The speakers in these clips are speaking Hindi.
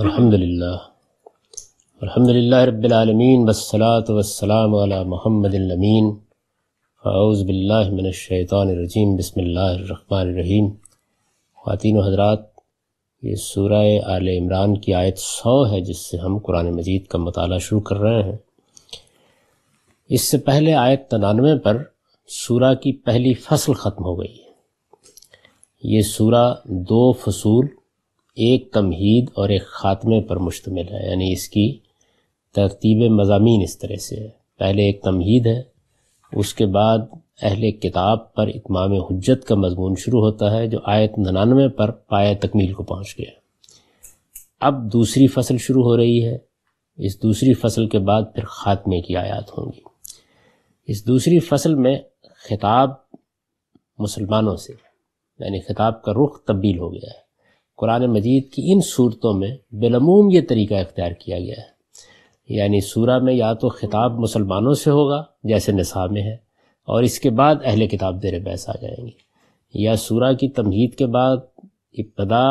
अल्हम्दुलिल्लाह अल्हम्दुलिल्लाह रब्बिलआलमीन वस्सलातु वस्सलाम अला मुहम्मदिल अमीन अऊज़ बिल्लाहि मिनश शैतानिर रजीम बिस्मिल्लाहिर रहमानिर रहीम ख़वातीन व हजरात ये सूरह आल इमरान की आयत सौ है जिससे हम कुरान मजीद का मताल शुरू कर रहे हैं इससे पहले आयत तनानवे पर सूरह की पहली फसल ख़त्म हो गई है ये सूरह दो फसूल एक तमहीद और एक ख़ात्मे पर मुश्तम है यानी इसकी तरतीब मजामी इस तरह से है पहले एक तमहीद है उसके बाद अहल किताब पर इतमाम हजत का मजमून शुरू होता है जो आयत ननानवे पर पाया तकमील को पहुँच गया अब दूसरी फसल शुरू हो रही है इस दूसरी फसल के बाद फिर ख़ात्मे की आयात होंगी इस दूसरी फसल में खिताब मुसलमानों से यानी खिताब का रुख तब्दील हो गया है कुरान मजीद की इन सूरतों में बिलमूम ये तरीका इख्तियार किया गया है यानी सूरा में या तो ख़िताब मुसलमानों से होगा जैसे नसा में है और इसके बाद अहल किताब देर बहस आ जाएंगे या सूरा की तमहीद के बाद इब्तदा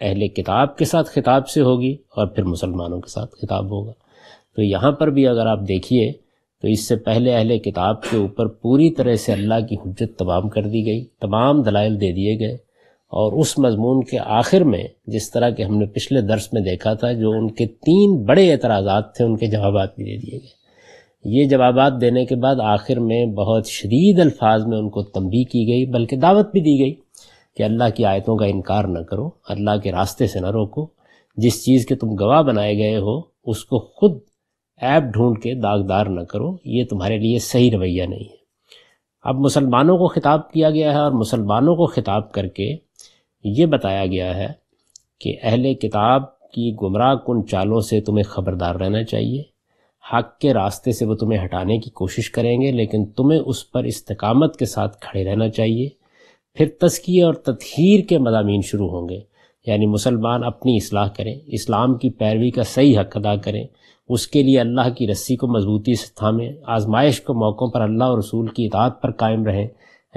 अहल किताब के साथ खिताब से होगी और फिर मुसलमानों के साथ खिताब होगा तो यहाँ पर भी अगर आप देखिए तो इससे पहले अहल किताब के ऊपर पूरी तरह से अल्लाह की हजत तमाम कर दी गई तमाम दलाइल दे दिए गए और उस मजमून के आखिर में जिस तरह के हमने पिछले दर्स में देखा था जो उनके तीन बड़े एतराज़ात थे उनके जवाब भी दे दिए गए ये जवाब देने के बाद आखिर में बहुत शदीद अल्फाज में उनको तंबी की गई बल्कि दावत भी दी गई कि अल्लाह की आयतों का इनकार न करो अल्लाह के रास्ते से न रोको जिस चीज़ के तुम गवाह बनाए गए हो उसको खुद ऐप ढूंढ के दागदार न करो ये तुम्हारे लिए सही रवैया नहीं है अब मुसलमानों को ख़िताब किया गया है और मुसलमानों को ख़िताब करके ये बताया गया है कि अहले किताब की गुमराह कन चालों से तुम्हें खबरदार रहना चाहिए हक के रास्ते से वो तुम्हें हटाने की कोशिश करेंगे लेकिन तुम्हें उस पर इस्तकामत के साथ खड़े रहना चाहिए फिर तस्किए और तथहीर के मजामी शुरू होंगे यानी मुसलमान अपनी असलाह करें इस्लाम की पैरवी का सही हक अदा करें उसके लिए अल्लाह की रस्सी को मजबूती से थामें आजमाइश को मौक़ों पर अल्लाह और रसूल की इतात पर कायम रहें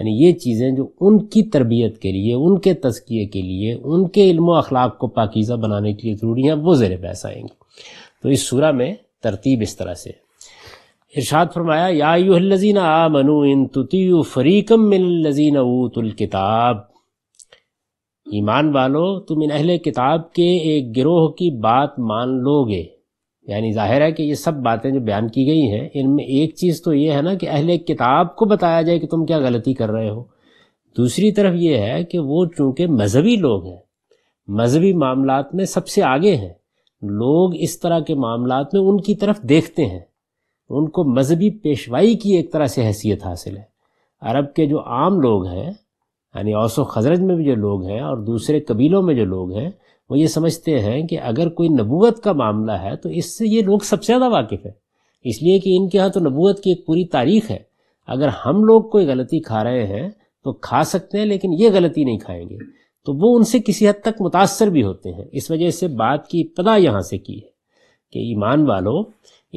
यानी ये चीज़ें जो उनकी तरबियत के लिए उनके तस्किए के लिए उनके इल्म अखलाक को पाकिज़ा बनाने के लिए ज़रूरी हैं वो ज़ेर पैसा आएंगी तो इस सूरा में तरतीब इस तरह से इर्शाद फरमाया याजीन आ मनु इन तुतीय फरीकम मिन लजीन किताब ईमान वालो तुम इन अहले किताब के एक गिरोह की बात मान लोगे यानी जाहिर है कि ये सब बातें जो बयान की गई हैं इनमें एक चीज़ तो ये है ना कि अहले किताब को बताया जाए कि तुम क्या गलती कर रहे हो दूसरी तरफ ये है कि वो चूँकि मज़हबी लोग हैं मज़हबी मामला में सबसे आगे हैं लोग इस तरह के मामला में उनकी तरफ देखते हैं उनको मजहबी पेशवाई की एक तरह से हैसियत हासिल है अरब के जो आम लोग हैं यानी औसो खजरज में भी जो लोग हैं और दूसरे कबीलों में जो लोग हैं वो ये समझते हैं कि अगर कोई नबूत का मामला है तो इससे ये लोग सबसे ज़्यादा वाकिफ़ है इसलिए कि इनके यहाँ तो नबूत की एक पूरी तारीख है अगर हम लोग कोई गलती खा रहे हैं तो खा सकते हैं लेकिन ये गलती नहीं खाएंगे तो वो उनसे किसी हद तक मुतासर भी होते हैं इस वजह से बात की पदा यहाँ से की है कि ईमान वालों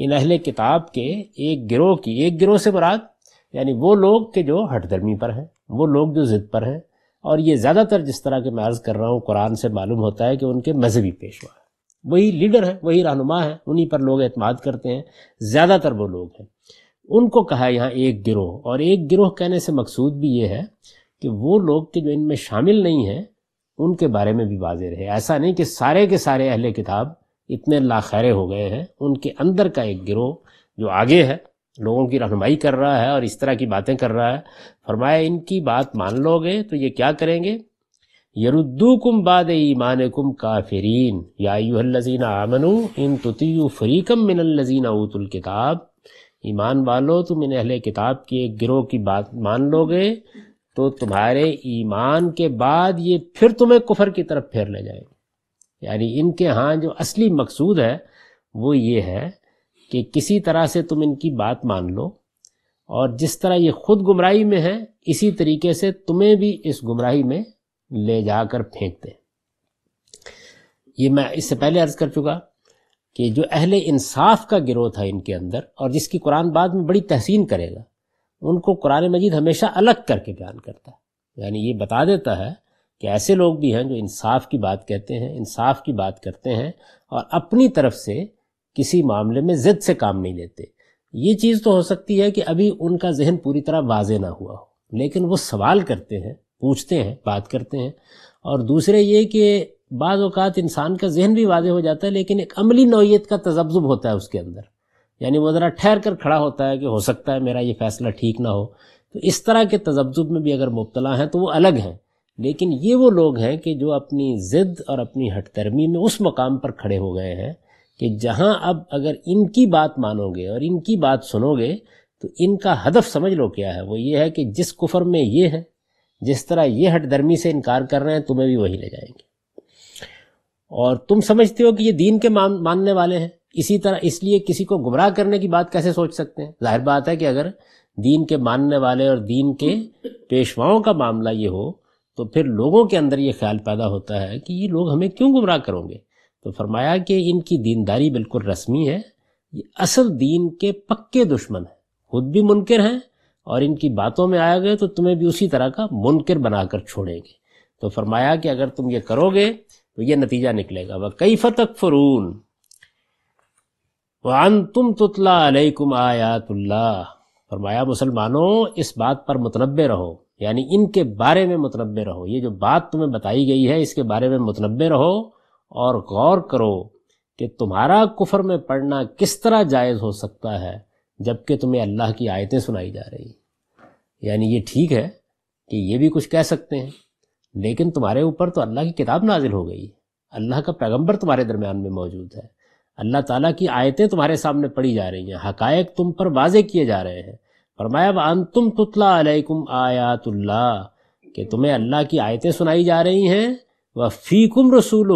इन अहल किताब के एक गिरोह की एक गिरोह से बरात यानी वो लोग के जो हटधर्मी पर हैं वो लोग जो ज़िद पर हैं और ये ज़्यादातर जिस तरह के मैं अर्ज़ कर रहा हूँ कुरान से मालूम होता है कि उनके मजहबी पेशवा हैं वही लीडर है वही रहनुमा है उन्हीं पर लोग अतमाद करते हैं ज़्यादातर वो लोग हैं उनको कहा यहाँ एक गिरोह और एक गिरोह कहने से मकसूद भी ये है कि वो लोग के जो इनमें शामिल नहीं हैं उनके बारे में भी वाजे रहे ऐसा नहीं कि सारे के सारे अहले किताब इतने लाखैरे हो गए हैं उनके अंदर का एक गिरोह जो आगे है लोगों की रहनुमाई कर रहा है और इस तरह की बातें कर रहा है फरमाया इनकी बात मान लोगे तो ये क्या करेंगे यरुद्दूकुम बाद कुम काफिरीन याजीना आमनु इन तुतियु फरीकम मिनल्लजीना उतुल किताब ईमान वालों तुम इन अहले किताब की एक गिरोह की बात मान लोगे तो तुम्हारे ईमान के बाद ये फिर तुम्हें कुफर की तरफ फेर ले जाएंगे यानी इनके यहाँ जो असली मकसूद है वो ये है कि किसी तरह से तुम इनकी बात मान लो और जिस तरह ये खुद गुमराही में है इसी तरीके से तुम्हें भी इस गुमराही में ले जाकर फेंक दे ये मैं इससे पहले अर्ज कर चुका कि जो अहले इंसाफ का गिरोह था इनके अंदर और जिसकी कुरान बाद में बड़ी तहसीन करेगा उनको कुरान मजीद हमेशा अलग करके बयान करता है यानी ये बता देता है कि ऐसे लोग भी हैं जो इंसाफ की बात कहते हैं इंसाफ की बात करते हैं और अपनी तरफ से किसी मामले में जिद से काम नहीं लेते ये चीज़ तो हो सकती है कि अभी उनका जहन पूरी तरह वाजे ना हुआ हो लेकिन वो सवाल करते हैं पूछते हैं बात करते हैं और दूसरे ये कि बाज़ अवत इंसान का जहन भी वाजे हो जाता है लेकिन एक अमली नौीयत का तजब्ज़ुब होता है उसके अंदर यानी वो ज़रा ठहर कर खड़ा होता है कि हो सकता है मेरा ये फ़ैसला ठीक ना हो तो इस तरह के तजब्ज़ुब में भी अगर मुबतला हैं तो वो अलग हैं लेकिन ये वो लोग हैं कि जो अपनी ज़िद और अपनी हटतरमी में उस मकाम पर खड़े हो गए हैं कि जहां अब अगर इनकी बात मानोगे और इनकी बात सुनोगे तो इनका हदफ समझ लो क्या है वो ये है कि जिस कुफर में ये है जिस तरह ये हटदर्मी से इनकार कर रहे हैं तुम्हें भी वही ले जाएंगे और तुम समझते हो कि ये दीन के मान मानने वाले हैं इसी तरह इसलिए किसी को गुमराह करने की बात कैसे सोच सकते हैं जाहिर बात है कि अगर दीन के मानने वाले और दीन के पेशवाओं का मामला ये हो तो फिर लोगों के अंदर ये ख्याल पैदा होता है कि ये लोग हमें क्यों गुमराह करोगे तो फरमाया कि इनकी दीनदारी बिल्कुल रस्मी है ये असल दीन के पक्के दुश्मन हैं खुद भी मुनकर हैं और इनकी बातों में आया गए तो तुम्हें भी उसी तरह का मुनकर बनाकर छोड़ेंगे तो फरमाया कि अगर तुम ये करोगे तो ये नतीजा निकलेगा वह कई फतक फरून वान तुम तुतला अलैकुम आयातुल्ला फरमाया मुसलमानों इस बात पर मुतनब रहो यानी इनके बारे में मुतनब रहो ये जो बात तुम्हें बताई गई है इसके बारे में मुतनब रहो और गौर करो कि तुम्हारा कुफर में पढ़ना किस तरह जायज़ हो सकता है जबकि तुम्हें अल्लाह की आयतें सुनाई जा रही यानी ये ठीक है कि ये भी कुछ कह सकते हैं लेकिन तुम्हारे ऊपर तो अल्लाह की किताब नाजिल हो गई अल्लाह का पैगंबर तुम्हारे दरमियान में मौजूद है अल्लाह ताला की आयतें तुम्हारे सामने पढ़ी जा रही हैं हकायक तुम पर वाजे किए जा रहे हैं फरमाया अन तुम तुतला अलैकुम आयातुल्ला कि तुम्हें अल्लाह की आयतें सुनाई जा रही हैं व फ़ीकुम रसूल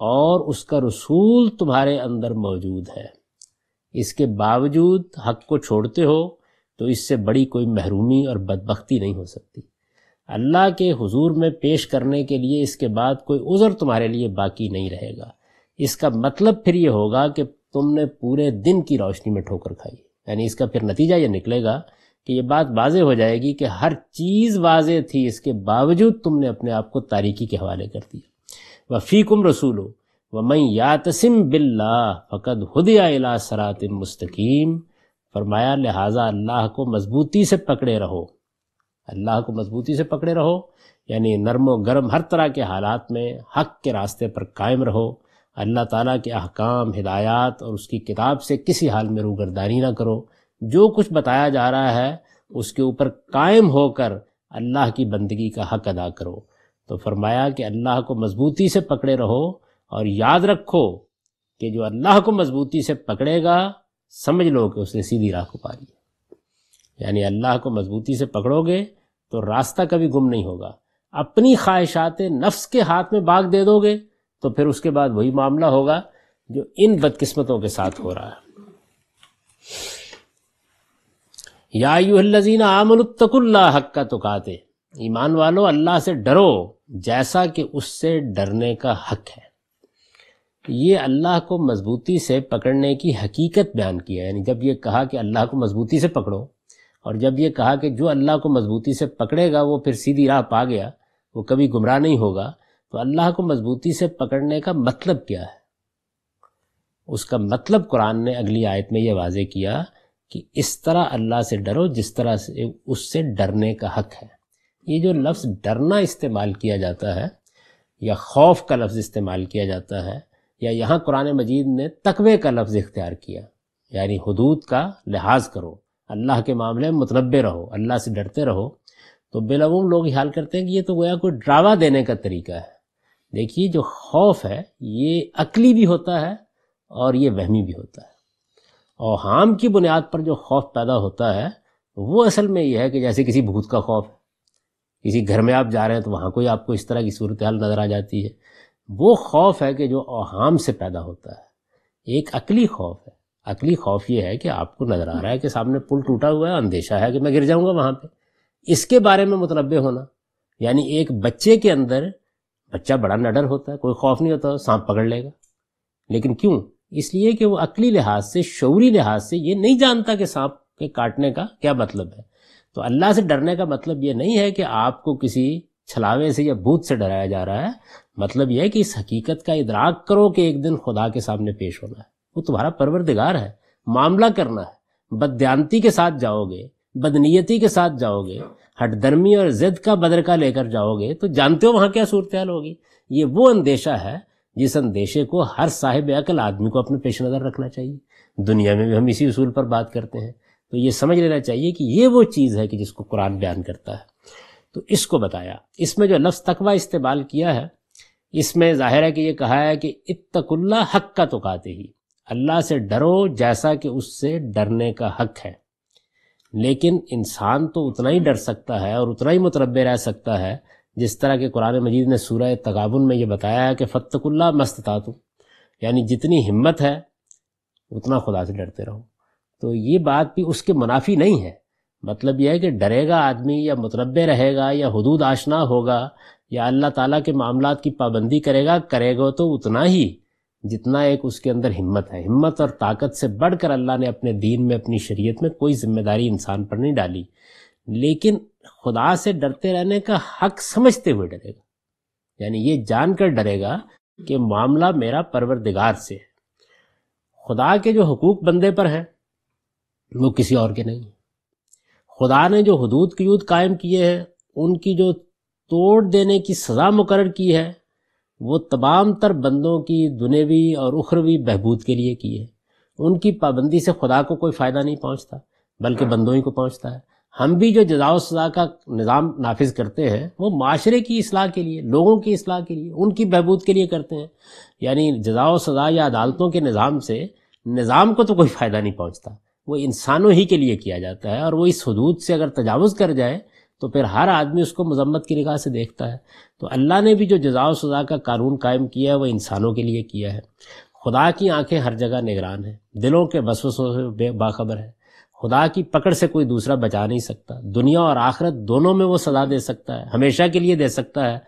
और उसका रसूल तुम्हारे अंदर मौजूद है इसके बावजूद हक को छोड़ते हो तो इससे बड़ी कोई महरूमी और बदबख्ती नहीं हो सकती अल्लाह के हुजूर में पेश करने के लिए इसके बाद कोई उज़र तुम्हारे लिए बाकी नहीं रहेगा इसका मतलब फिर ये होगा कि तुमने पूरे दिन की रोशनी में ठोकर खाई यानी इसका फिर नतीजा ये निकलेगा कि ये बात वाजे हो जाएगी कि हर चीज़ वाज थी इसके बावजूद तुमने अपने आप को तारीकी के हवाले कर दिया व फ़ीकुम रसूलो व मैं यातसिम बिल्ला फ़कद हदिया अला सरात मुस्तकीम फरमाया लिहाजा अल्लाह को मजबूती से पकड़े रहो अल्लाह को मजबूती से पकड़े रहो यानी नरमो गर्म हर तरह के हालात में हक के रास्ते पर कायम रहो अल्लाह ताला के अहकाम हिदायत और उसकी किताब से किसी हाल में रूगरदानी ना करो जो कुछ बताया जा रहा है उसके ऊपर कायम होकर अल्लाह की बंदगी का हक अदा करो तो फरमाया कि अल्लाह को मजबूती से पकड़े रहो और याद रखो कि जो अल्लाह को मजबूती से पकड़ेगा समझ लो कि उसने सीधी राह को पा लिया यानी अल्लाह को मजबूती से पकड़ोगे तो रास्ता कभी गुम नहीं होगा अपनी ख्वाहिशात नफ्स के हाथ में बाग दे दोगे तो फिर उसके बाद वही मामला होगा जो इन बदकिस्मतों के साथ हो रहा है या यूहल्लजीना आमनुतकुल्ला हक का तुकाते ईमान वालों अल्लाह से डरो जैसा कि उससे डरने का हक है ये अल्लाह को मजबूती से पकड़ने की हकीकत बयान किया है यानी जब ये कहा कि अल्लाह को मजबूती से पकड़ो और जब ये कहा कि जो अल्लाह को मजबूती से पकड़ेगा वो फिर सीधी राह पा गया वो कभी गुमराह नहीं होगा तो अल्लाह को मजबूती से पकड़ने का मतलब क्या है उसका मतलब कुरान ने अगली आयत में यह वाजे किया कि इस तरह अल्लाह से डरो जिस तरह से उससे डरने का हक है ये जो लफ्ज़ डरना इस्तेमाल किया जाता है या खौफ का लफ्ज़ इस्तेमाल किया जाता है या यहाँ कुरान मजीद ने तकवे का लफ्ज़ इख्तियार किया यानी हदूद का लिहाज करो अल्लाह के मामले में मतनबे रहो अल्लाह से डरते रहो तो बेलवूम लोग ख्याल करते हैं कि ये तो गोया कोई ड्रावा देने का तरीका है देखिए जो खौफ है ये अकली भी होता है और ये वहमी भी होता है और हाम की बुनियाद पर जो खौफ पैदा होता है वो असल में यह है कि जैसे किसी भूत का खौफ है किसी घर में आप जा रहे हैं तो वहाँ कोई आपको इस तरह की सूरत हाल नज़र आ जाती है वो खौफ है कि जो अहम से पैदा होता है एक अकली खौफ है अकली खौफ ये है कि आपको नज़र आ रहा है कि सामने पुल टूटा हुआ है अंदेशा है कि मैं गिर जाऊँगा वहाँ पर इसके बारे में मतलब होना यानी एक बच्चे के अंदर बच्चा बड़ा नडर होता है कोई खौफ नहीं होता सांप पकड़ लेगा लेकिन क्यों इसलिए कि वो अकली लिहाज से शौरी लिहाज से ये नहीं जानता कि सांप के काटने का क्या मतलब है तो अल्लाह से डरने का मतलब ये नहीं है कि आपको किसी छलावे से या भूत से डराया जा रहा है मतलब यह है कि इस हकीकत का इदराक करो कि एक दिन खुदा के सामने पेश होना है वो तुम्हारा परवरदिगार है मामला करना है बदयांती के साथ जाओगे बदनीयती के साथ जाओगे हटदर्मी और जिद का बदरका लेकर जाओगे तो जानते हो वहाँ क्या सूरत हाल होगी ये वो अंदेशा है जिस अंदेशे को हर साहिब अकल आदमी को अपने पेश नज़र रखना चाहिए दुनिया में भी हम इसी उसूल पर बात करते हैं तो ये समझ लेना चाहिए कि ये वो चीज़ है कि जिसको कुरान बयान करता है तो इसको बताया इसमें जो लफ्ज़ तकवा इस्तेमाल किया है इसमें जाहिर है कि ये कहा है कि इतकुल्ला हक का तो कहते ही अल्लाह से डरो जैसा कि उससे डरने का हक है लेकिन इंसान तो उतना ही डर सकता है और उतना ही मुतरबे रह सकता है जिस तरह के कुरान मजीद ने सूरह तगाबुन में ये बताया है कि फ़तकुल्ला मस्त था यानी जितनी हिम्मत है उतना खुदा से डरते रहो तो ये बात भी उसके मुनाफी नहीं है मतलब यह है कि डरेगा आदमी या मतरबे रहेगा या हदूद आशना होगा या अल्लाह ताला के मामला की पाबंदी करेगा करेगा तो उतना ही जितना एक उसके अंदर हिम्मत है हिम्मत और ताकत से बढ़कर अल्लाह ने अपने दीन में अपनी शरीयत में कोई जिम्मेदारी इंसान पर नहीं डाली लेकिन खुदा से डरते रहने का हक समझते हुए डरेगा यानी ये जानकर डरेगा कि मामला मेरा परवरदिगार से है खुदा के जो हकूक बंदे पर हैं वो किसी और के नहीं खुदा ने जो हदूद क्यूद कायम किए हैं उनकी जो तोड़ देने की सज़ा मुकर की है वो तमाम तर बंदों की दुनेवी और उखरवी बहबूद के लिए की है उनकी पाबंदी से खुदा को कोई फ़ायदा नहीं पहुंचता बल्कि हाँ। बंदों ही को पहुंचता है हम भी जो जजाव सज़ा का निज़ाम नाफिज करते हैं वो माशरे की असलाह के लिए लोगों की असलाह के लिए उनकी बहबूद के लिए करते हैं यानी जजाव सज़ा या अदालतों के निज़ाम से निज़ाम को तो कोई फ़ायदा नहीं पहुँचता वो इंसानों ही के लिए किया जाता है और वो इस हदूद से अगर तजावज़ कर जाए तो फिर हर आदमी उसको मजम्मत की निगाह से देखता है तो अल्लाह ने भी जो जजा सज़ा का कानून कायम किया है वह इंसानों के लिए किया है खुदा की आंखें हर जगह निगरान हैं दिलों के बसवसों से बाखबर है खुदा की पकड़ से कोई दूसरा बचा नहीं सकता दुनिया और आखरत दोनों में वो सजा दे सकता है हमेशा के लिए दे सकता है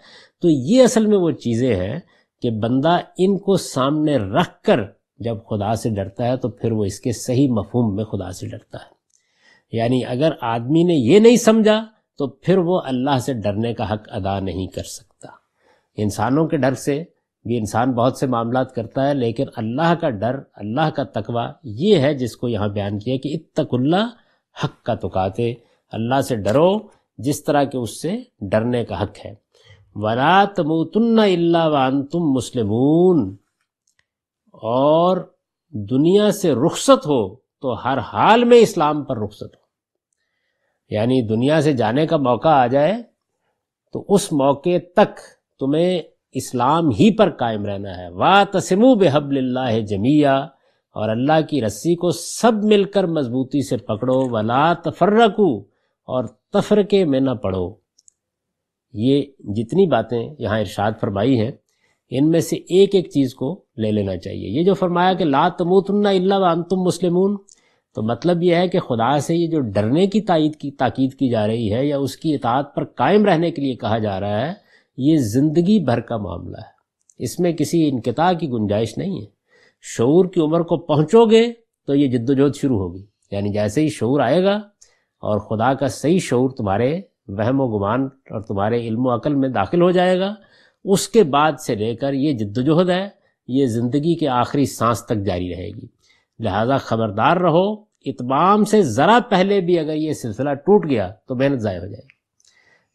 तो ये असल में वो चीज़ें हैं कि बंदा इनको सामने रख कर जब खुदा से डरता है तो फिर वो इसके सही मफहम में खुदा से डरता है यानी अगर आदमी ने ये नहीं समझा तो फिर वो अल्लाह से डरने का हक अदा नहीं कर सकता इंसानों के डर से भी इंसान बहुत से मामला करता है लेकिन अल्लाह का डर अल्लाह का तकवा ये है जिसको यहाँ बयान किया कि इतकुल्ला हक का तुकाते अल्लाह से डरो जिस तरह के उससे डरने का हक है वला तमोतन्ना अल्ला वन तुम मुस्लिमून और दुनिया से रुखसत हो तो हर हाल में इस्लाम पर रुखसत हो यानी दुनिया से जाने का मौका आ जाए तो उस मौके तक तुम्हें इस्लाम ही पर कायम रहना है वाह तसमु बेहबल्ला जमिया और अल्लाह की रस्सी को सब मिलकर मजबूती से पकड़ो वला तफर्रकू और तफरके में न पढ़ो ये जितनी बातें यहाँ इर्शाद फरमाई हैं इनमें से एक एक चीज को ले लेना चाहिए ये जो फरमाया कि ला तमुतन्ना इल्ला व अंतुम मुस्लिमून तो मतलब यह है कि खुदा से ये जो डरने की ताकीद की ताकीद की जा रही है या उसकी इतात पर कायम रहने के लिए कहा जा रहा है ये ज़िंदगी भर का मामला है इसमें किसी इनकता की गुंजाइश नहीं है शूर की उम्र को पहुँचोगे तो ये जद्दोजहद शुरू होगी यानी जैसे ही शूर आएगा और ख़ुदा का सही शूर तुम्हारे वहम व गुमान और तुम्हारे इल्म अकल में दाखिल हो जाएगा उसके बाद से लेकर ये जद्दोजहद है ये ज़िंदगी के आखिरी सांस तक जारी रहेगी लिहाजा ख़बरदार रहो इतमाम से ज़रा पहले भी अगर ये सिलसिला टूट गया तो मेहनत ज़ाय हो जाएगी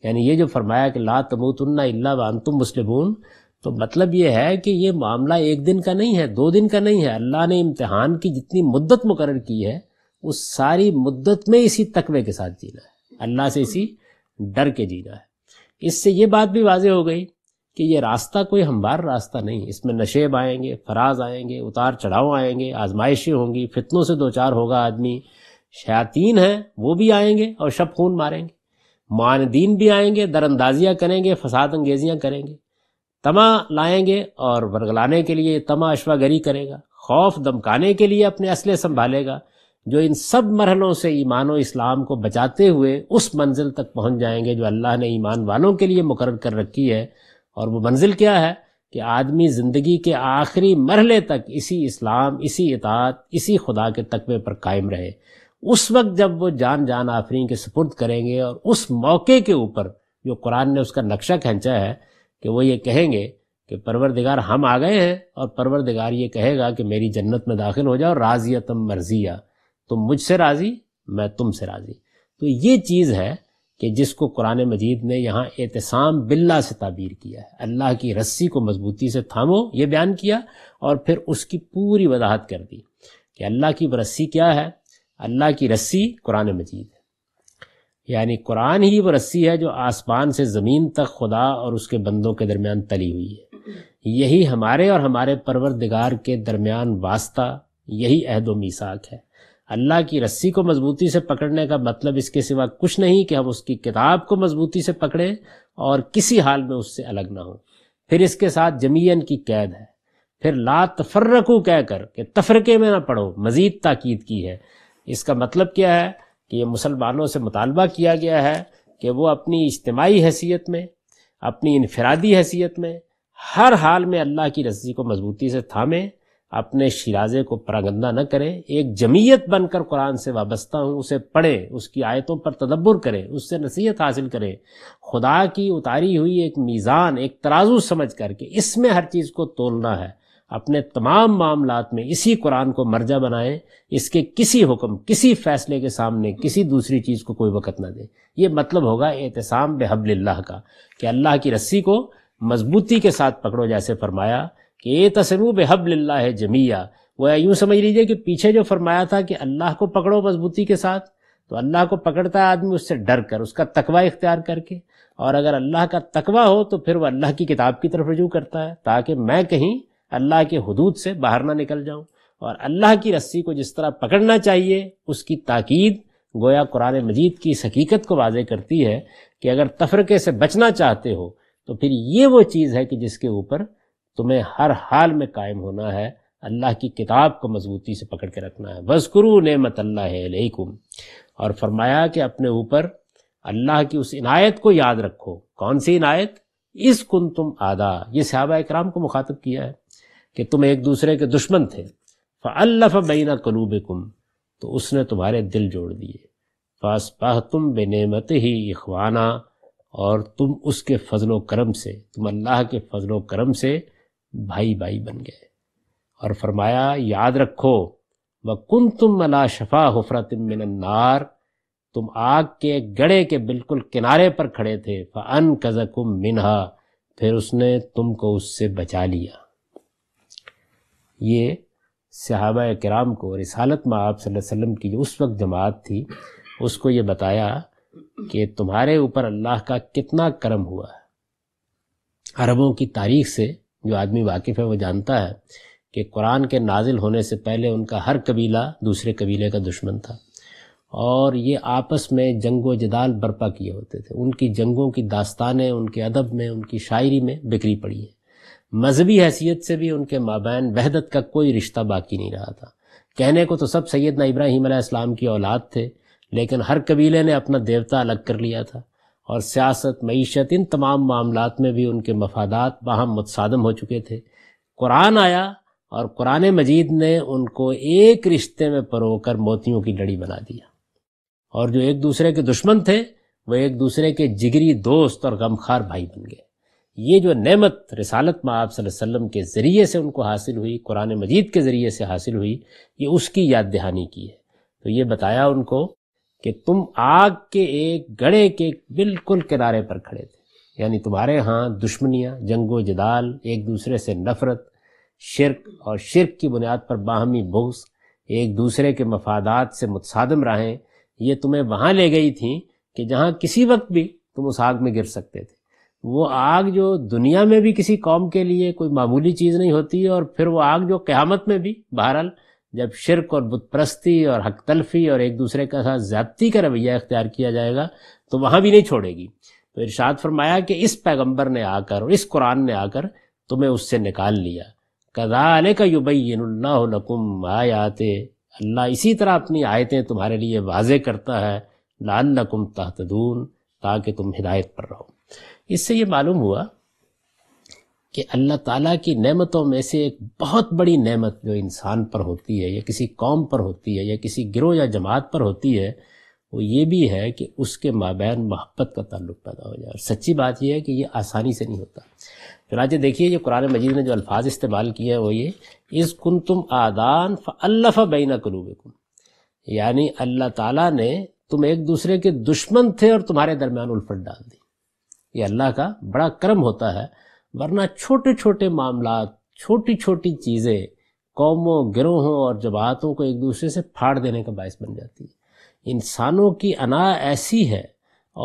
यानी ये जो फरमाया कि ला तमोतन्ना अल्ला वानतुम मुस्लिमून तो मतलब ये है कि ये मामला एक दिन का नहीं है दो दिन का नहीं है अल्लाह ने इम्तहान की जितनी मुद्दत मुकर की है उस सारी मुद्दत में इसी तकवे के साथ जीना है अल्लाह से इसी डर के जीना है इससे ये बात भी वाज हो गई कि ये रास्ता कोई हमवार रास्ता नहीं इसमें नशेब आएंगे फराज आएंगे उतार चढ़ाव आएंगे आजमाइशें होंगी फितनों से दो चार होगा आदमी शयातीन हैं वो भी आएंगे और शब खून मारेंगे मानदीन भी आएंगे दरअंदाजियाँ करेंगे फसाद अंगेजियाँ करेंगे तमा लाएंगे और वर्गलाने के लिए तमा अशवागरी करेगा खौफ दमकाने के लिए अपने असले संभालेगा जो इन सब मरहलों से ईमान व इस्लाम को बचाते हुए उस मंजिल तक पहुंच जाएंगे जो अल्लाह ने ईमान वालों के लिए मुकर कर रखी है और वो मंजिल क्या है कि आदमी ज़िंदगी के आखिरी मरहले तक इसी इस्लाम इसी इतात इसी खुदा के तकबे पर कायम रहे उस वक्त जब वो जान जान आफरीन के सपुर्द करेंगे और उस मौके के ऊपर जो कुरान ने उसका नक्शा खींचा है कि वो ये कहेंगे कि परवरदिगार हम आ गए हैं और परवरदिगार ये कहेगा कि मेरी जन्नत में दाखिल हो जाओ राजिया तम मर्जिया तुम मुझसे राज़ी मैं तुमसे राज़ी तो ये चीज़ है कि जिसको कुरान मजीद ने यहाँ एहतसाम बिल्ला से ताबीर किया है अल्लाह की रस्सी को मजबूती से थामो ये बयान किया और फिर उसकी पूरी वजाहत कर दी कि अल्लाह की रस्सी क्या है अल्लाह की रस्सी कुरान मजीद है यानी कुरान ही वो रस्सी है जो आसमान से ज़मीन तक खुदा और उसके बंदों के दरमियान तली हुई है यही हमारे और हमारे परवरदिगार के दरमियान वास्ता यही अहद व मीसाक है अल्लाह की रस्सी को मजबूती से पकड़ने का मतलब इसके सिवा कुछ नहीं कि हम उसकी किताब को मजबूती से पकड़ें और किसी हाल में उससे अलग ना हो फिर इसके साथ जमीयन की कैद है फिर ला तफर्रकू कह कर के तफरके में ना पढ़ो मजीद ताकीद की है इसका मतलब क्या है कि ये मुसलमानों से मुतालबा किया गया है कि वो अपनी इज्तमाही हैसियत में अपनी इनफरादी हैसियत में हर हाल में अल्लाह की रस्सी को मजबूती से थामें अपने शिराजे को परागंदा न करें एक जमीयत बनकर कुरान से वाबस्ता हूँ उसे पढ़ें उसकी आयतों पर तदब्बर करें उससे नसीहत हासिल करें खुदा की उतारी हुई एक मीज़ान एक तराजू समझ करके इसमें हर चीज़ को तोलना है अपने तमाम मामलात में इसी कुरान को मर्जा बनाएं इसके किसी हुक्म किसी फैसले के सामने किसी दूसरी चीज़ को कोई वक़्त ना दें ये मतलब होगा एहतसाम बेहबल्ला का कि अल्लाह की रस्सी को मजबूती के साथ पकड़ो जैसे फरमाया कि तसमू है जमिया वह यूं समझ लीजिए कि पीछे जो फरमाया था कि अल्लाह को पकड़ो मजबूती के साथ तो अल्लाह को पकड़ता है आदमी उससे डर कर उसका तकवा इख्तियार करके और अगर अल्लाह का तकवा हो तो फिर वह अल्लाह की किताब की तरफ रजू करता है ताकि मैं कहीं अल्लाह के हदूद से बाहर ना निकल जाऊँ और अल्लाह की रस्सी को जिस तरह पकड़ना चाहिए उसकी ताकीद गोया कुरान मजीद की इस हकीकत को वाजे करती है कि अगर तफरके से बचना चाहते हो तो फिर ये वो चीज़ है कि जिसके ऊपर तुम्हें हर हाल में कायम होना है अल्लाह की किताब को मजबूती से पकड़ के रखना है वस्करू नमत अल्लाम और फरमाया कि अपने ऊपर अल्लाह की उस इनायत को याद रखो कौन सी इनायत इस कुन तुम आदा ये सहाबा इक्राम को मुखातब किया है कि तुम एक दूसरे के दुश्मन थे फ़ल्लफ़ बीना कलूब कुम तो उसने तुम्हारे दिल जोड़ दिए फासपाह तुम बेनमत ही इखवाना और तुम उसके फजलो करम से तुम अल्लाह के फजलो करम से भाई भाई बन गए और फरमाया याद रखो व कुन तुम अला शफा हफरत मिनन्नार तुम आग के गड़े के बिल्कुल किनारे पर खड़े थे फ़न कज़कुम मिनहा फिर उसने तुमको उससे बचा लिया ये सहाबा कराम को रिसालत में आप वसल्लम की जो उस वक्त जमात थी उसको ये बताया कि तुम्हारे ऊपर अल्लाह का कितना करम हुआ है अरबों की तारीख से जो आदमी वाकिफ़ है वो जानता है कि कुरान के नाजिल होने से पहले उनका हर कबीला दूसरे कबीले का दुश्मन था और ये आपस में जंग व जदाल बर्पा किए होते थे उनकी जंगों की दास्तानें उनके अदब में उनकी शायरी में बिखरी पड़ी है मजहबी हैसियत से भी उनके माबैन वहदत का कोई रिश्ता बाकी नहीं रहा था कहने को तो सब सैदना इब्राहिम की औलाद थे लेकिन हर कबीले ने अपना देवता अलग कर लिया था और सियासत मीशत इन तमाम मामला में भी उनके मफादात बाहम मुतसादम हो चुके थे कुरान आया और कुरान मजीद ने उनको एक रिश्ते में परोकर कर मोतियों की लड़ी बना दिया और जो एक दूसरे के दुश्मन थे वह एक दूसरे के जिगरी दोस्त और गमखार भाई बन गए ये जो नमत रसालत माँ वसल्लम के ज़रिए से उनको हासिल हुई कुरान मजीद के ज़रिए से हासिल हुई ये उसकी याद दहानी की है तो ये बताया उनको कि तुम आग के एक गड़े के बिल्कुल किनारे पर खड़े थे यानी तुम्हारे यहाँ दुश्मनियाँ जंगो जदाल एक दूसरे से नफरत शिरक और शिरक की बुनियाद पर बाहमी बोस एक दूसरे के मफादात से मुतसादम रहें ये तुम्हें वहाँ ले गई थी कि जहाँ किसी वक्त भी तुम उस आग में गिर सकते थे वो आग जो दुनिया में भी किसी कौम के लिए कोई मामूली चीज़ नहीं होती और फिर वो आग जो क़्यामत में भी बहरहाल जब शिरक और बुतप्रस्ती और हक तलफी और एक दूसरे के साथ ज़्यादती का रवैया इख्तियार किया जाएगा तो वहाँ भी नहीं छोड़ेगी तो इरशाद फरमाया कि इस पैगम्बर ने आकर और इस कुरान ने आकर तुम्हें उससे निकाल लिया कदाल का युबैनकुम आयात अल्लाह इसी तरह अपनी आयतें तुम्हारे लिए वाज करता है लाल नकुम तहतदून ताकि तुम हिदायत पर रहो इससे ये मालूम हुआ कि अल्लाह ताला की नेमतों में से एक बहुत बड़ी नेमत जो इंसान पर होती है या किसी कौम पर होती है या किसी गिरोह या जमात पर होती है वो ये भी है कि उसके माबैन मोहब्बत का ताल्लुक पैदा हो जाए और सच्ची बात यह है कि ये आसानी से नहीं होता चुनाचे देखिए जो कुरान मजीद ने जो अल्फाज इस्तेमाल किया है वो ये इस कुन तुम आदान फ़ल्लफ़ बैना करूब यानी अल्लाह ताला ने तुम एक दूसरे के दुश्मन थे और तुम्हारे दरमियान उल्फट डाल दी ये अल्लाह का बड़ा क्रम होता है वरना छोटे छोटे मामला छोटी छोटी चीज़ें कौमों गिरोहों और जमातों को एक दूसरे से फाड़ देने का बायस बन जाती है इंसानों की अना ऐसी है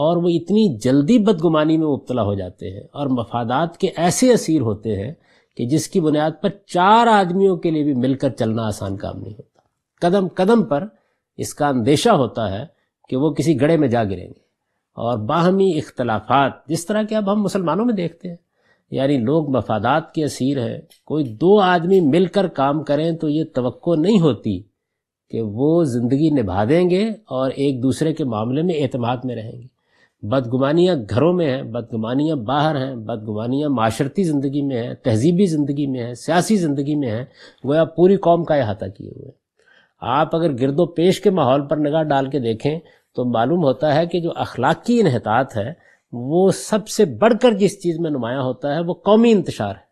और वो इतनी जल्दी बदगुमानी में मुबतला हो जाते हैं और मफादात के ऐसे असीर होते हैं कि जिसकी बुनियाद पर चार आदमियों के लिए भी मिलकर चलना आसान काम नहीं होता कदम कदम पर इसका अंदेशा होता है कि वो किसी गड़े में जा गिरेंगे और बाहमी इख्तलाफात जिस तरह के अब हम मुसलमानों में देखते हैं यानी लोग मफादात के असीर हैं कोई दो आदमी मिलकर काम करें तो ये तो नहीं होती कि वो ज़िंदगी निभा देंगे और एक दूसरे के मामले में अतमाद में रहेंगे बदगुमानियाँ घरों में हैं बदगुमानियाँ बाहर हैं बदगुमानियाँ माशरती ज़िंदगी में हैं तहजीबी ज़िंदगी में हैं सियासी ज़िंदगी में हैं गोया पूरी कौम का अहाता किए हुए हैं आप अगर गिरदो पेश के माहौल पर निगाह डाल के देखें तो मालूम होता है कि जो अखलाकी इनहतात है वो सबसे बढ़कर जिस चीज़ में नुमाया होता है वो कौमी इंतशार है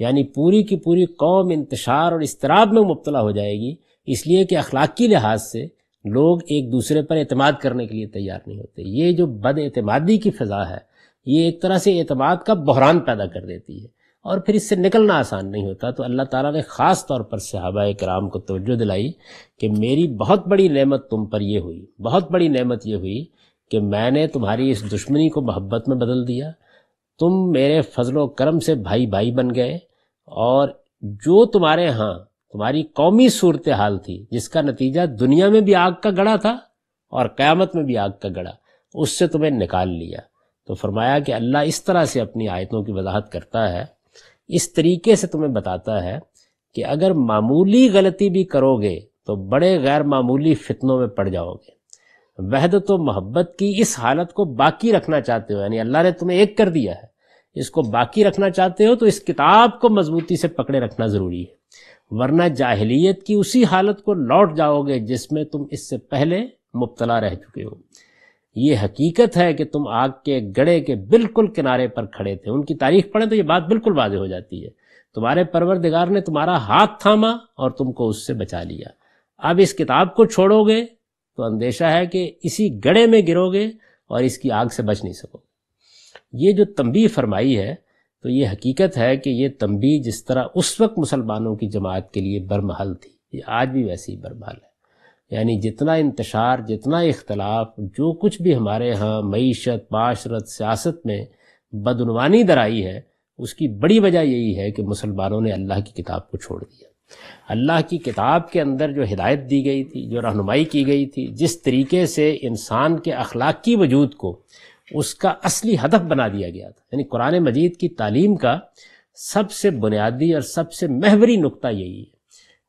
यानी पूरी की पूरी कौम इंतशार और इसतराब में मुबतला हो जाएगी इसलिए कि अखलाकी लिहाज से लोग एक दूसरे पर अतमाद करने के लिए तैयार नहीं होते ये जो बद की फ़िज़ा है ये एक तरह से अतमाद का बहरान पैदा कर देती है और फिर इससे निकलना आसान नहीं होता तो अल्लाह ताला ने ख़ास तौर पर सहाबा कराम को तोज्जो दिलाई कि मेरी बहुत बड़ी नेमत तुम पर यह हुई बहुत बड़ी नेमत यह हुई कि मैंने तुम्हारी इस दुश्मनी को मोहब्बत में बदल दिया तुम मेरे फजल व करम से भाई भाई बन गए और जो तुम्हारे यहाँ तुम्हारी कौमी सूरत हाल थी जिसका नतीजा दुनिया में भी आग का गड़ा था और क़्यामत में भी आग का गड़ा उससे तुम्हें निकाल लिया तो फरमाया कि अल्लाह इस तरह से अपनी आयतों की वजाहत करता है इस तरीके से तुम्हें बताता है कि अगर मामूली गलती भी करोगे तो बड़े गैर मामूली फितनों में पड़ जाओगे वहदत व मोहब्बत की इस हालत को बाकी रखना चाहते हो यानी अल्लाह ने तुम्हें एक कर दिया है इसको बाकी रखना चाहते हो तो इस किताब को मजबूती से पकड़े रखना ज़रूरी है वरना जाहलीत की उसी हालत को लौट जाओगे जिसमें तुम इससे पहले मुबतला रह चुके हो ये हकीकत है कि तुम आग के गड़े के बिल्कुल किनारे पर खड़े थे उनकी तारीख पढ़े तो ये बात बिल्कुल वाज हो जाती है तुम्हारे परवरदिगार ने तुम्हारा हाथ थामा और तुमको उससे बचा लिया अब इस किताब को छोड़ोगे तो अंदेशा है कि इसी गड़े में गिरोगे और इसकी आग से बच नहीं सकोगे ये जो तंबी फरमाई है तो ये हकीकत है कि ये तंबी जिस तरह उस वक्त मुसलमानों की जमात के लिए बरमहल थी ये आज भी वैसी ही बरमहल है यानी जितना इंतशार जितना इख्तलाफ जो कुछ भी हमारे यहाँ मीशत माशरत सियासत में बदनवानी दर आई है उसकी बड़ी वजह यही है कि मुसलमानों ने अल्लाह की किताब को छोड़ दिया अल्लाह की किताब के अंदर जो हिदायत दी गई थी जो रहनुमाई की गई थी जिस तरीके से इंसान के अखलाकी वजूद को उसका असली हदफ बना दिया गया था यानी कुरान मजीद की तालीम का सबसे बुनियादी और सबसे महवरी नुकता यही है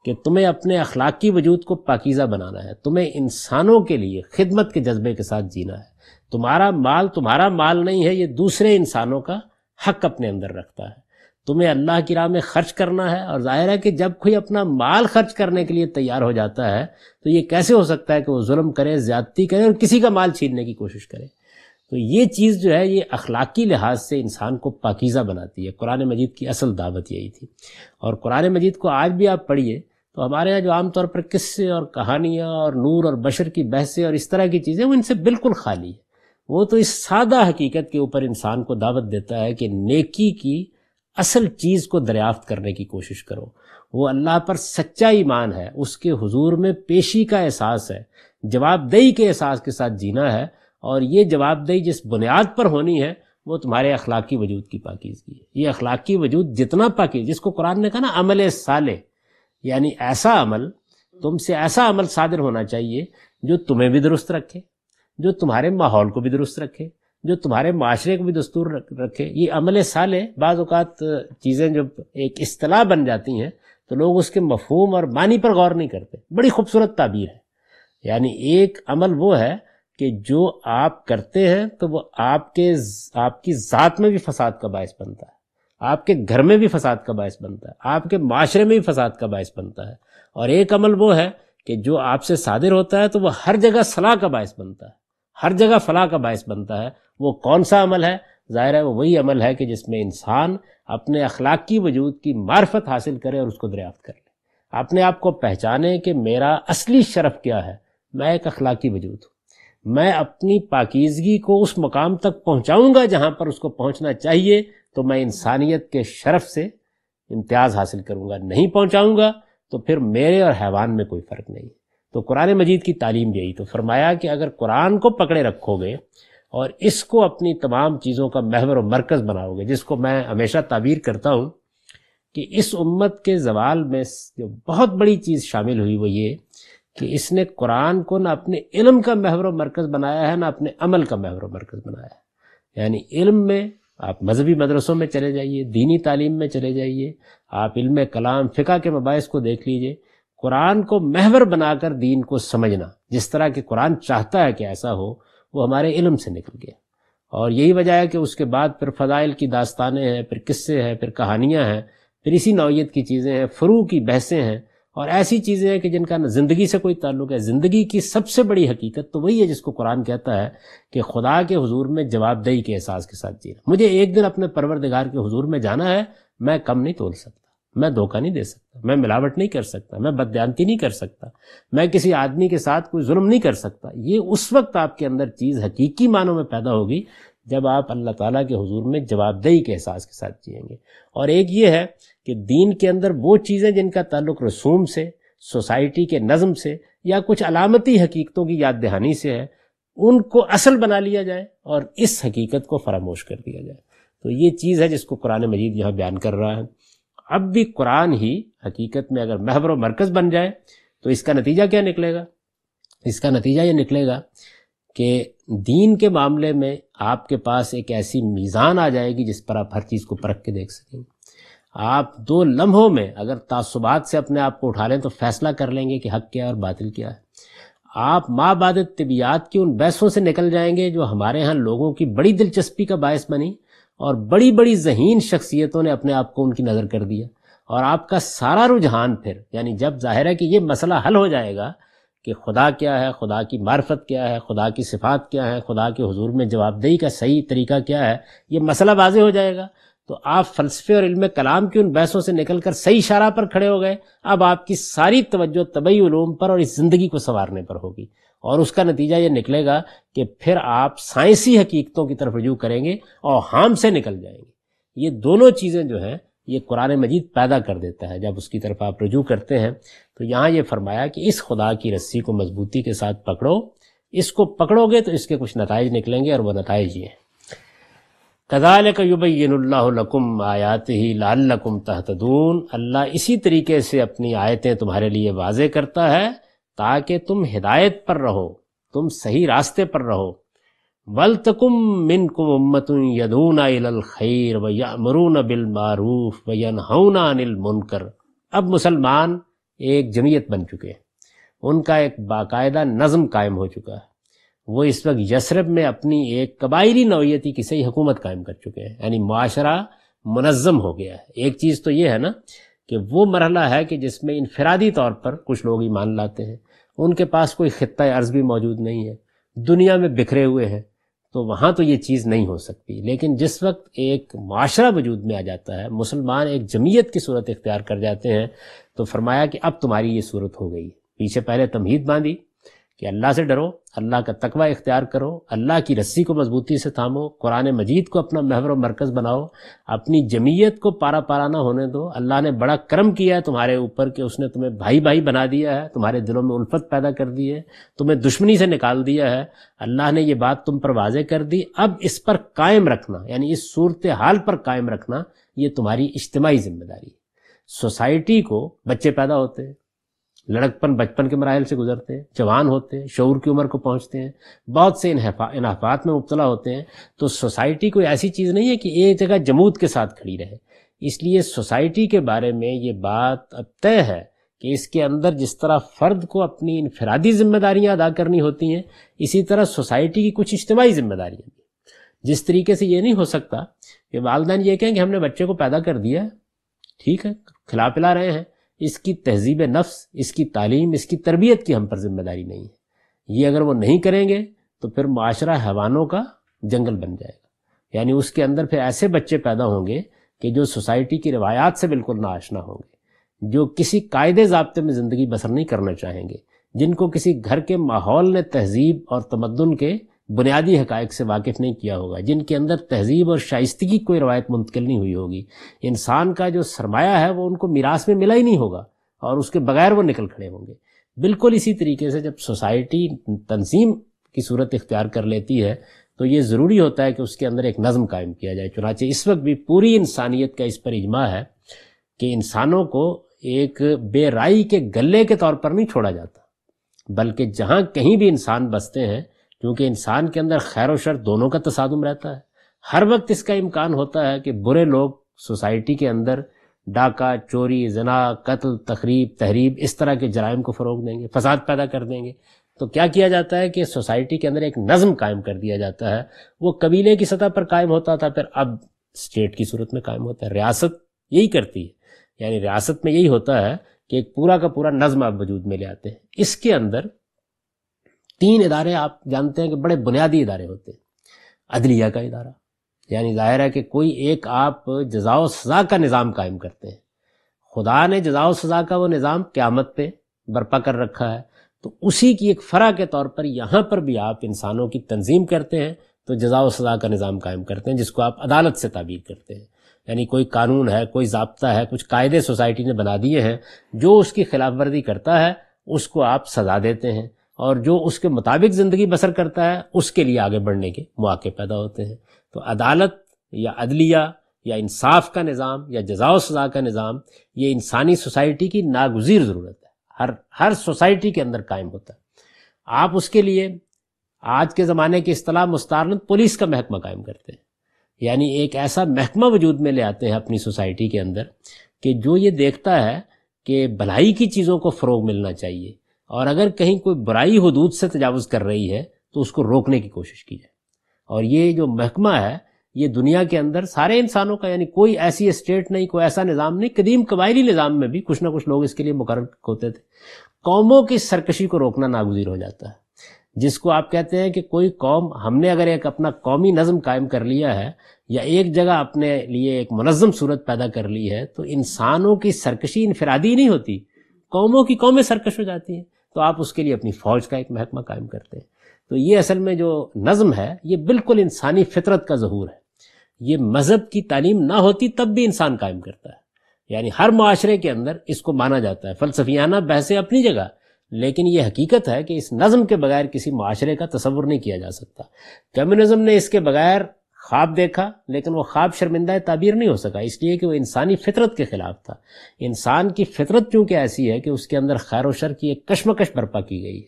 कि तुम्हें अपने अखलाकी वजूद को पाकिज़ा बनाना है तुम्हें इंसानों के लिए खिदमत के जज्बे के साथ जीना है तुम्हारा माल तुम्हारा माल नहीं है ये दूसरे इंसानों का हक अपने अंदर रखता है तुम्हें अल्लाह की राह में खर्च करना है और जाहिर है कि जब कोई अपना माल खर्च करने के लिए तैयार हो जाता है तो ये कैसे हो सकता है कि वो जुल्म करे ज़्यादती करे और किसी का माल छीनने की कोशिश करे तो ये चीज़ जो है ये अखलाकी लिहाज से इंसान को पाकिज़ा बनाती है कुरान मजीद की असल दावत यही थी और कुरान मजीद को आज भी आप पढ़िए तो हमारे यहाँ जो आमतौर पर किस्से और कहानियाँ और नूर और बशर की बहसें और इस तरह की चीज़ें वो इनसे बिल्कुल खाली है वो तो इस सादा हकीकत के ऊपर इंसान को दावत देता है कि नेकी की असल चीज़ को दरियाफ्त करने की कोशिश करो वो अल्लाह पर सच्चा ईमान है उसके हुजूर में पेशी का एहसास है जवाबदेही के एहसास के साथ जीना है और ये जवाबदेही जिस बुनियाद पर होनी है वो तुम्हारे अखलाकी वजूद की पाकिजगी है ये अखलाकी वजूद जितना पाकिज जिसको कुरान ने कहा ना अमल साले यानी ऐसा अमल तुमसे ऐसा अमल सादिर होना चाहिए जो तुम्हें भी दुरुस्त रखे जो तुम्हारे माहौल को भी दुरुस्त रखे जो तुम्हारे माशरे को भी दस्तूर रखे ये अमल साल है बाज़ात चीज़ें जब एक असलाह बन जाती हैं तो लोग उसके मफहूम और मानी पर गौर नहीं करते बड़ी खूबसूरत ताबीर है यानी एक अमल वो है कि जो आप करते हैं तो वो आपके आपकी ज़ात में भी फसाद का बायस बनता है आपके घर में भी फसाद का बायस बनता है आपके माशरे में भी फसाद का बायस बनता है और एक अमल वो है कि जो आपसे सादिर होता है तो वह हर जगह सलाह का बायस बनता है हर जगह फलाह का बायस बनता है वो कौन सा अमल है ज़ाहिर है वो वही अमल है कि जिसमें इंसान अपने अखलाकी वजूद की मार्फत हासिल करे और उसको दरियाफ्त कर ले अपने आप को पहचाने कि मेरा असली शरफ क्या है मैं एक अखलाकी वजूद हूँ मैं अपनी पाकिजगी को उस मकाम तक पहुँचाऊँगा जहाँ पर उसको पहुँचना चाहिए तो मैं इंसानियत के शरफ से इम्तियाज़ हासिल करूँगा नहीं पहुँचाऊँगा तो फिर मेरे और हैवान में कोई फ़र्क नहीं है तो कुरान मजीद की तालीम यही तो फरमाया कि अगर कुरान को पकड़े रखोगे और इसको अपनी तमाम चीज़ों का महवर और मरकज़ बनाओगे जिसको मैं हमेशा ताबीर करता हूँ कि इस उम्मत के जवाल में जो बहुत बड़ी चीज़ शामिल हुई वो ये कि इसने कुरान को ना अपने इलम का महवर व मरकज़ बनाया है ना अपने अमल का महवर और मरकज़ बनाया है यानी इल्म में आप मजहबी मदरसों में चले जाइए दीनी तालीम में चले जाइए आप इल्म कलाम फ़िका के मबास को देख लीजिए कुरान को महवर बनाकर दीन को समझना जिस तरह के कुरान चाहता है कि ऐसा हो वो हमारे इल्म से निकल गया और यही वजह है कि उसके बाद फिर फ़ज़ाइल की दास्तानें हैं फिर किस्से हैं फिर कहानियाँ हैं फिर इसी नौीयत की चीज़ें हैं फ़रू की बहसें हैं और ऐसी चीज़ें हैं कि जिनका ना ज़िंदगी से कोई ताल्लुक है ज़िंदगी की सबसे बड़ी हकीकत तो वही है जिसको कुरान कहता है कि खुदा के हजूर में जवाबदेही के एहसास के साथ जीना मुझे एक दिन अपने परवरदिगार के हजूर में जाना है मैं कम नहीं तोल सकता मैं धोखा नहीं दे सकता मैं मिलावट नहीं कर सकता मैं बदयांती नहीं कर सकता मैं किसी आदमी के साथ कोई जुल्म नहीं कर सकता ये उस वक्त आपके अंदर चीज़ हकीकी मानों में पैदा होगी जब आप अल्लाह ताला के हुजूर में जवाबदेही के एहसास के साथ जिएंगे और एक ये है कि दीन के अंदर वो चीज़ें जिनका ताल्लुक रसूम से सोसाइटी के नज़म से या कुछ अलामती हकीकतों की याद दहानी से है उनको असल बना लिया जाए और इस हकीकत को फरामोश कर दिया जाए तो ये चीज़ है जिसको कुरान मजीद यहाँ बयान कर रहा है अब भी कुरान ही हकीकत में अगर महबर मरकज़ बन जाए तो इसका नतीजा क्या निकलेगा इसका नतीजा ये निकलेगा कि दीन के मामले में आपके पास एक ऐसी मीज़ान आ जाएगी जिस पर आप हर चीज़ को परख के देख सकेंगे आप दो लम्हों में अगर तासुबात से अपने आप को उठा लें तो फैसला कर लेंगे कि हक क्या है और बातिल क्या है आप माँ बाद तबियात की उन बहसों से निकल जाएंगे जो हमारे यहाँ लोगों की बड़ी दिलचस्पी का बायस बनी और बड़ी बड़ी जहीन शख्सियतों ने अपने आप को उनकी नज़र कर दिया और आपका सारा रुझान फिर यानी जब जाहिर है कि ये मसला हल हो जाएगा कि खुदा क्या है खुदा की मार्फत क्या है खुदा की सिफात क्या है खुदा के हजूर में जवाबदेही का सही तरीका क्या है ये मसला वाजे हो जाएगा तो आप फलसफे और इल्म कलाम की उन बहसों से निकल कर सही इशारा पर खड़े हो गए अब आपकी सारी तवज्जो तबई पर और इस ज़िंदगी को संवारने पर होगी और उसका नतीजा ये निकलेगा कि फिर आप साइंसी हकीकतों की तरफ रजू करेंगे और हाम से निकल जाएंगे ये दोनों चीज़ें जो हैं ये कुरान मजीद पैदा कर देता है जब उसकी तरफ आप रजू करते हैं तो यहाँ ये फरमाया कि इस खुदा की रस्सी को मजबूती के साथ पकड़ो इसको पकड़ोगे तो इसके कुछ नतज निकलेंगे और वह नतज ये कदाल कयुबैनकुम आयात ही लालकुम तहतदून अल्लाह इसी तरीके से अपनी आयतें तुम्हारे लिए वाज करता है ताकि तुम हिदायत पर रहो तुम सही रास्ते पर रहो वल तकुम मिन कुम उम्मतुन यदूना खैर व बिल मारूफ व यनहौना अनिल मुनकर अब मुसलमान एक जमीयत बन चुके हैं उनका एक बाकायदा नज़म कायम हो चुका है वो इस वक्त यसरब में अपनी एक कबायली नौीयती की सही हुकूमत कायम कर चुके हैं यानी माशरा मनज़म हो गया है एक चीज़ तो ये है ना कि वो मरहला है कि जिसमें इनफरादी तौर पर कुछ लोग ईमान लाते हैं उनके पास कोई ख़त्ता अर्ज़ भी मौजूद नहीं है दुनिया में बिखरे हुए हैं तो वहाँ तो ये चीज़ नहीं हो सकती लेकिन जिस वक्त एक माशरा वजूद में आ जाता है मुसलमान एक जमीयत की सूरत इख्तियार कर जाते हैं तो फरमाया कि अब तुम्हारी ये सूरत हो गई पीछे पहले तमहीद बांधी कि अल्लाह से डरो अल्लाह का तकवा इख्तियार करो अल्लाह की रस्सी को मजबूती से थामो कुरान मजीद को अपना महवर मरकज़ बनाओ अपनी जमीयत को पारा पाराना होने दो अल्लाह ने बड़ा क्रम किया है तुम्हारे ऊपर कि उसने तुम्हें भाई भाई बना दिया है तुम्हारे दिलों में उल्फत पैदा कर दी है तुम्हें दुश्मनी से निकाल दिया है अल्लाह ने यह बात तुम पर वाजे कर दी अब इस पर कायम रखना यानी इस सूरत हाल पर कायम रखना ये तुम्हारी इज्तमाही जिम्मेदारी है सोसाइटी को बच्चे पैदा होते हैं लड़कपन बचपन के मराहल से गुजरते हैं जवान होते हैं शौर की उम्र को पहुंचते हैं बहुत से इनहफात में मुबतला होते हैं तो सोसाइटी कोई ऐसी चीज़ नहीं है कि एक जगह जमूत के साथ खड़ी रहे इसलिए सोसाइटी के बारे में ये बात अब तय है कि इसके अंदर जिस तरह फ़र्द को अपनी इनफरादी जिम्मेदारियाँ अदा करनी होती हैं इसी तरह सोसाइटी की कुछ इज्तमाही जिम्मेदारियाँ भी जिस तरीके से ये नहीं हो सकता कि वालदान ये कहें कि हमने बच्चे को पैदा कर दिया ठीक है खिला पिला रहे हैं इसकी तहजीब नफ्स इसकी तालीम इसकी तरबियत की हम पर जिम्मेदारी नहीं है ये अगर वो नहीं करेंगे तो फिर माशरा हैवानों का जंगल बन जाएगा यानी उसके अंदर फिर ऐसे बच्चे पैदा होंगे कि जो सोसाइटी की रवायात से बिल्कुल ना होंगे जो किसी कायदे जबते में ज़िंदगी बसर नहीं करना चाहेंगे जिनको किसी घर के माहौल ने तहजीब और तमदन के बुनियादी हकायक से वाकिफ़ नहीं किया होगा जिनके अंदर तहजीब और शाइस्तगी कोई रवायत मुंतकिल नहीं हुई होगी इंसान का जो सरमाया है वो उनको मीरास में मिला ही नहीं होगा और उसके बगैर वो निकल खड़े होंगे बिल्कुल इसी तरीके से जब सोसाइटी तंजीम की सूरत इख्तियार कर लेती है तो ये ज़रूरी होता है कि उसके अंदर एक नज़म कायम किया जाए चुनाचे इस वक्त भी पूरी इंसानियत का इस पर इजमा है कि इंसानों को एक बेराई के गले के तौर पर नहीं छोड़ा जाता बल्कि जहाँ कहीं भी इंसान बसते हैं क्योंकि इंसान के अंदर खैर शर दोनों का तसादम रहता है हर वक्त इसका इम्कान होता है कि बुरे लोग सोसाइटी के अंदर डाका चोरी जना कत्ल तकरीब तहरीब इस तरह के जराइम को फ़रोग देंगे फसाद पैदा कर देंगे तो क्या किया जाता है कि सोसाइटी के अंदर एक नज़म कायम कर दिया जाता है वो कबीले की सतह पर कायम होता था फिर अब स्टेट की सूरत में कायम होता है रियासत यही करती है यानी रियासत में यही होता है कि एक पूरा का पूरा नज़म आप वजूद में ले आते हैं इसके अंदर तीन इदारे आप जानते हैं कि बड़े बुनियादी इदारे होते हैं अदलिया का इदारा यानी जाहिर है कि कोई एक आप जजाव सज़ा का निज़ाम कायम करते हैं खुदा ने जजा सज़ा का वो निज़ाम क़्यामत पे बर्पा कर रखा है तो उसी की एक फ़रा के तौर पर यहाँ पर भी आप इंसानों की तंजीम करते हैं तो जजाव सज़ा का निज़ाम कायम करते हैं जिसको आप अदालत से ताबीर करते हैं यानी कोई कानून है कोई जबता है कुछ कायदे सोसाइटी ने बना दिए हैं जो उसकी खिलाफ वर्जी करता है उसको आप सज़ा देते हैं और जो उसके मुताबिक ज़िंदगी बसर करता है उसके लिए आगे बढ़ने के मौके पैदा होते हैं तो अदालत या अदलिया या इंसाफ का निज़ाम या जजाव सज़ा का निज़ाम ये इंसानी सोसाइटी की नागजीर ज़रूरत है हर हर सोसाइटी के अंदर कायम होता है आप उसके लिए आज के ज़माने की असलाह मुस्तार पुलिस का महकमा कायम करते हैं यानी एक ऐसा महकमा वजूद में ले आते हैं अपनी सोसाइटी के अंदर कि जो ये देखता है कि भलाई की चीज़ों को फ़रोग मिलना चाहिए और अगर कहीं कोई बुराई हदूद से तजावज़ कर रही है तो उसको रोकने की कोशिश की जाए और ये जो महकमा है ये दुनिया के अंदर सारे इंसानों का यानी कोई ऐसी स्टेट नहीं कोई ऐसा निज़ाम नहीं कदीम कबायली निज़ाम में भी कुछ ना कुछ लोग इसके लिए मुकर होते थे कौमों की सरकशी को रोकना नागजीर हो जाता है जिसको आप कहते हैं कि कोई कौम हमने अगर एक अपना कौमी नज़म कायम कर लिया है या एक जगह अपने लिए एक मनज़म सूरत पैदा कर ली है तो इंसानों की सरकशी इनफरादी नहीं होती कौमों की कौमें सरकश हो जाती हैं तो आप उसके लिए अपनी फौज का एक महकमा कायम करते हैं तो ये असल में जो नज़म है ये बिल्कुल इंसानी फितरत का जहूर है ये मज़हब की तालीम ना होती तब भी इंसान कायम करता है यानी हर माशरे के अंदर इसको माना जाता है फलसफियाना बहसें अपनी जगह लेकिन ये हकीकत है कि इस नज़म के बगैर किसी माशरे का तस्वुर नहीं किया जा सकता कम्युनिज्म ने इसके बगैर ख्वाब देखा लेकिन वो ख्वाब शर्मिंदा ताबीर नहीं हो सका इसलिए कि वो इंसानी फितरत के ख़िलाफ़ था इंसान की फितरत चूंकि ऐसी है कि उसके अंदर खैर और शर की एक कश्मकश बर्पा की गई है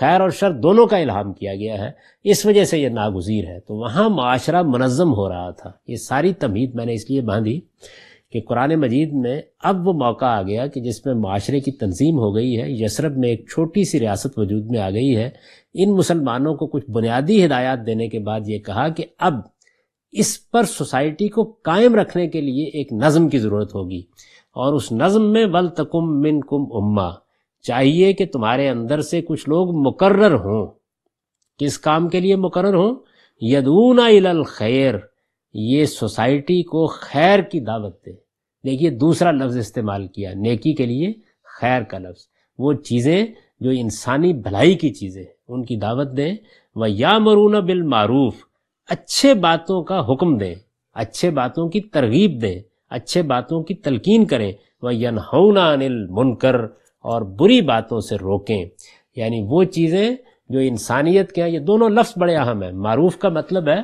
खैर और शर दोनों का इल्हाम किया गया है इस वजह से यह नागजीर है तो वहाँ माशरा मनज़म हो रहा था ये सारी तमीद मैंने इसलिए बांधी कि कुरान मजीद में अब वो मौका आ गया कि जिसमें माशरे की तंजीम हो गई है यसरब में एक छोटी सी रियासत वजूद में आ गई है इन मुसलमानों को कुछ बुनियादी हिदायत देने के बाद ये कहा कि अब इस पर सोसाइटी को कायम रखने के लिए एक नज़म की ज़रूरत होगी और उस नज़म में वल तकुम मिन कुम उम्मा चाहिए कि तुम्हारे अंदर से कुछ लोग मुकर्र हों किस काम के लिए मुकर्र हों यदूना खैर ये सोसाइटी को खैर की दावत दे देखिए दूसरा लफ्ज़ इस्तेमाल किया नेकी के लिए खैर का लफ्ज़ वो चीज़ें जो इंसानी भलाई की चीज़ें उनकी दावत दें व या मरून बिल मारूफ़ अच्छे बातों का हुक्म दें अच्छे बातों की तरगीब दें अच्छे बातों की तलकीन करें वह यनहौना अनिल मुनकर और बुरी बातों से रोकें यानी वो चीज़ें जो इंसानियत के हैं ये दोनों लफ्ज़ बड़े अहम हैं मारूफ का मतलब है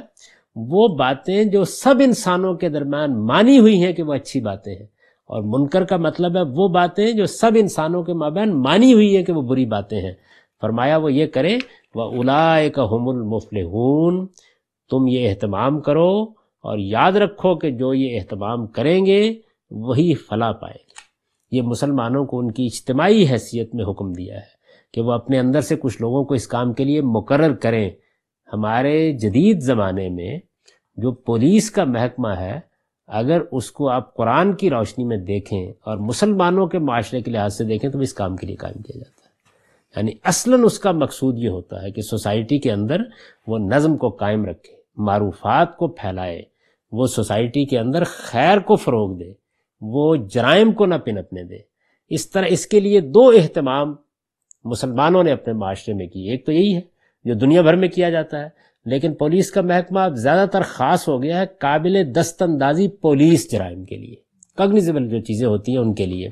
वो बातें जो सब इंसानों के दरमियान मानी हुई हैं कि वो अच्छी बातें हैं और मुनकर का मतलब है वो बातें जो सब इंसानों के माबैन मानी हुई है कि वो बुरी बातें हैं फरमाया वो ये करें वह उलाय का हमल मुफलहून तुम ये अहतमाम करो और याद रखो कि जो ये अहतमाम करेंगे वही फला पाएंगे ये मुसलमानों को उनकी इज्तमाही हैसियत में हुक्म दिया है कि वह अपने अंदर से कुछ लोगों को इस काम के लिए मुकर करें हमारे जदीद ज़माने में जो पुलिस का महकमा है अगर उसको आप कुरान की रोशनी में देखें और मुसलमानों के माशरे के लिहाज से देखें तो इस काम के लिए कायम किया जाता है यानी असलन उसका मकसूद ये होता है कि सोसाइटी के अंदर वो नज़म को कायम रखें मारूफात को फैलाए वो सोसाइटी के अंदर खैर को फ़रोग दे वो जराइम को ना पिनपने दे इस तरह इसके लिए दो अहतमाम मुसलमानों ने अपने माशरे में किए एक तो यही है जो दुनिया भर में किया जाता है लेकिन पुलिस का महकमा अब ज़्यादातर ख़ास हो गया है काबिल दस्तंदाजी पुलिस जराइम के लिए कग्निजेबल जो चीज़ें होती हैं उनके लिए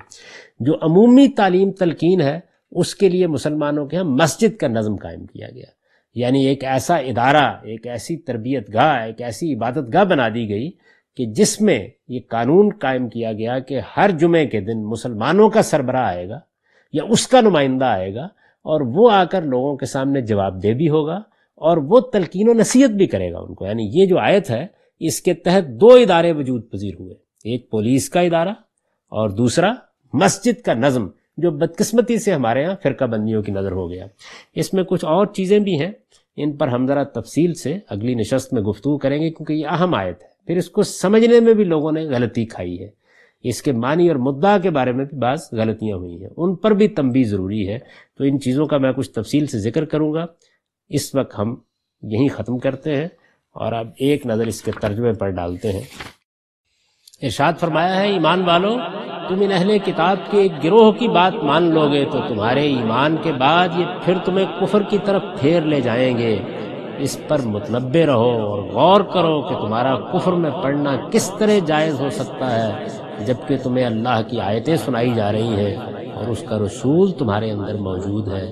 जो अमूमी तालीम तलकिन है उसके लिए मुसलमानों के यहाँ मस्जिद का नज़म कायम किया गया यानी एक ऐसा इदारा एक ऐसी तरबियत गाह एक ऐसी इबादत गाह बना दी गई कि जिसमें ये कानून कायम किया गया कि हर जुमे के दिन मुसलमानों का सरबराह आएगा या उसका नुमाइंदा आएगा और वो आकर लोगों के सामने जवाब दे भी होगा और वो तलकिन नसीहत भी करेगा उनको यानी ये जो आयत है इसके तहत दो इदारे वजूद पजीर हुए एक पुलिस का इदारा और दूसरा मस्जिद का नज़म जो बदकिस्मती से हमारे यहाँ फ़िरका बंदियों की नज़र हो गया इसमें कुछ और चीज़ें भी हैं इन पर हम ज़रा तफसील से अगली नशस्त में गुफ्तु करेंगे क्योंकि ये अहम आयत है फिर इसको समझने में भी लोगों ने गलती खाई है इसके मानी और मुद्दा के बारे में भी बाज़ गलतियाँ हुई हैं उन पर भी तंबी ज़रूरी है तो इन चीज़ों का मैं कुछ तफसील से ज़िक्र करूँगा इस वक्त हम यहीं ख़त्म करते हैं और अब एक नज़र इसके तर्जमे पर डालते हैं इर्शाद फरमाया है ईमान वालों तुम इन अहले किताब के एक गिरोह की बात मान लोगे तो तुम्हारे ईमान के बाद ये फिर तुम्हें कुफर की तरफ फेर ले जाएंगे इस पर मुतलबे रहो और गौर करो कि तुम्हारा कुफर में पढ़ना किस तरह जायज़ हो सकता है जबकि तुम्हें अल्लाह की आयतें सुनाई जा रही हैं और उसका रसूल तुम्हारे अंदर मौजूद है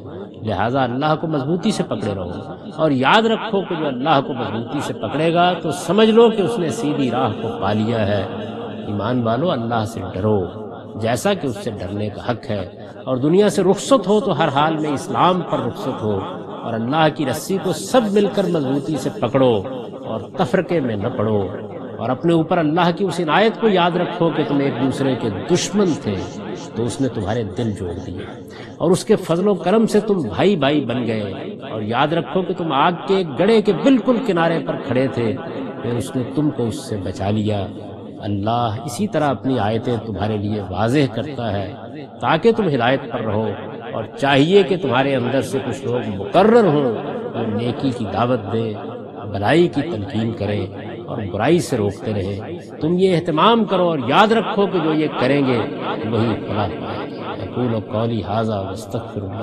लिहाजा अल्लाह को मजबूती से पकड़े रहो और याद रखो कि जो अल्लाह को मजबूती से पकड़ेगा तो समझ लो कि उसने सीधी राह को पा लिया है ईमान वालो अल्लाह से डरो जैसा कि उससे डरने का हक है और दुनिया से रुखसत हो तो हर हाल में इस्लाम पर रुखसत हो और अल्लाह की रस्सी को सब मिलकर मजबूती से पकड़ो और तफरके में न पड़ो और अपने ऊपर अल्लाह की उस इनायत को याद रखो कि तुम एक दूसरे के दुश्मन थे तो उसने तुम्हारे दिल जोड़ दिए और उसके फजलो करम से तुम भाई भाई बन गए और याद रखो कि तुम आग के गड़े के बिल्कुल किनारे पर खड़े थे फिर उसने तुमको उससे बचा लिया अल्लाह इसी तरह अपनी आयतें तुम्हारे लिए वाजह करता है ताकि तुम हिदायत पर रहो और चाहिए कि तुम्हारे अंदर से कुछ लोग मुकर्र हों और नेकी की दावत दें भलाई की तनकीन करें और बुराई से रोकते रहे तुम ये अहतमाम करो और याद रखो कि जो ये करेंगे वही फला पाएंगे कौली हाजा वस्तफ़िर